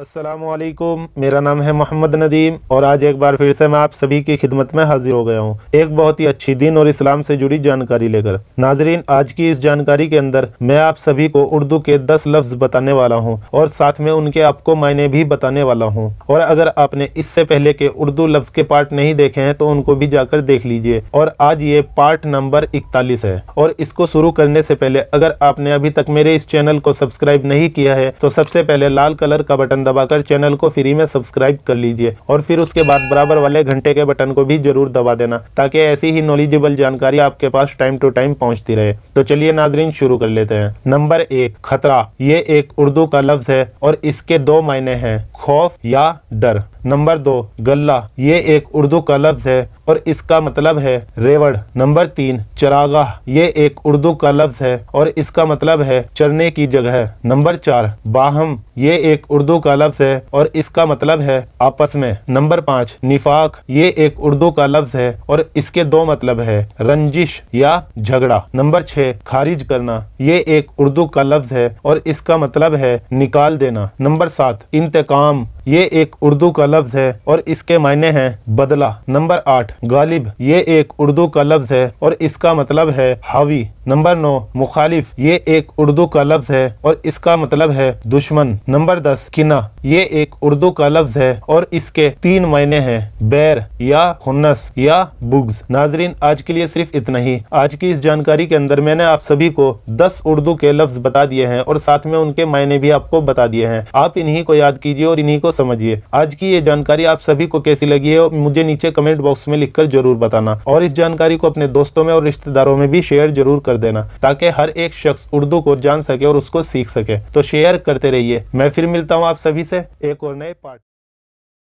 असलम मेरा नाम है मोहम्मद नदीम और आज एक बार फिर से मैं आप सभी की खिदमत में हाजिर हो गया हूँ एक बहुत ही अच्छी दिन और इस्लाम से जुड़ी जानकारी लेकर नाजरीन आज की इस जानकारी के अंदर मैं आप सभी को उर्दू के 10 लफ्ज बताने वाला हूँ और साथ में उनके आपको मायने भी बताने वाला हूँ और अगर आपने इससे पहले के उर्दू लफ्ज के पार्ट नहीं देखे हैं तो उनको भी जाकर देख लीजिए और आज ये पार्ट नंबर इकतालीस है और इसको शुरू करने से पहले अगर आपने अभी तक मेरे इस चैनल को सब्सक्राइब नहीं किया है तो सबसे पहले लाल कलर का बटन दबाकर चैनल को फ्री में सब्सक्राइब कर लीजिए और फिर उसके बाद बराबर वाले घंटे के बटन को भी जरूर दबा देना ताकि ऐसी ही नॉलेजेबल जानकारी आपके पास टाइम टू टाइम पहुंचती रहे तो चलिए नाजरीन शुरू कर लेते हैं नंबर एक खतरा ये एक उर्दू का लफ्ज है और इसके दो मायने हैं खौफ या डर नंबर दो गल्ला ये एक उर्दू का लफ्ज़ है और इसका मतलब है रेवड़ नंबर तीन चरागाह ये एक उर्दू का लफ्ज़ है और इसका मतलब है चरने की जगह नंबर चार बाहम ये एक उर्दू का लफ्ज़ है और इसका मतलब है आपस में नंबर पाँच निफाक ये एक उर्दू का लफ्ज़ है और इसके दो मतलब है रंजिश या झगड़ा नंबर छः खारिज करना ये एक उर्दू का लफ्ज़ है और इसका मतलब है निकाल देना नंबर सात इंतकाम ये एक उर्दू का लफ्ज है और इसके मायने हैं बदला नंबर आठ गालिब ये एक उर्दू का लफ्ज है और इसका मतलब है हावी नंबर नौ मुखालिफ ये एक उर्दू का लफ्ज है और इसका मतलब है दुश्मन नंबर दस किना ये एक उर्दू का लफ्ज है और इसके तीन मायने हैं बैर या खुन्नस या बुग्स नाजरीन आज के लिए सिर्फ इतना ही आज की इस जानकारी के अंदर मैंने आप सभी को दस उर्दू के लफ्ज बता दिए हैं और साथ में उनके मायने भी आपको बता दिए हैं आप इन्ही को याद कीजिए और इन्ही को समझिए आज की ये जानकारी आप सभी को कैसी लगी है मुझे नीचे कमेंट बॉक्स में लिखकर जरूर बताना और इस जानकारी को अपने दोस्तों में और रिश्तेदारों में भी शेयर जरूर कर देना ताकि हर एक शख्स उर्दू को जान सके और उसको सीख सके तो शेयर करते रहिए मैं फिर मिलता हूँ आप सभी से एक और नए पार्ट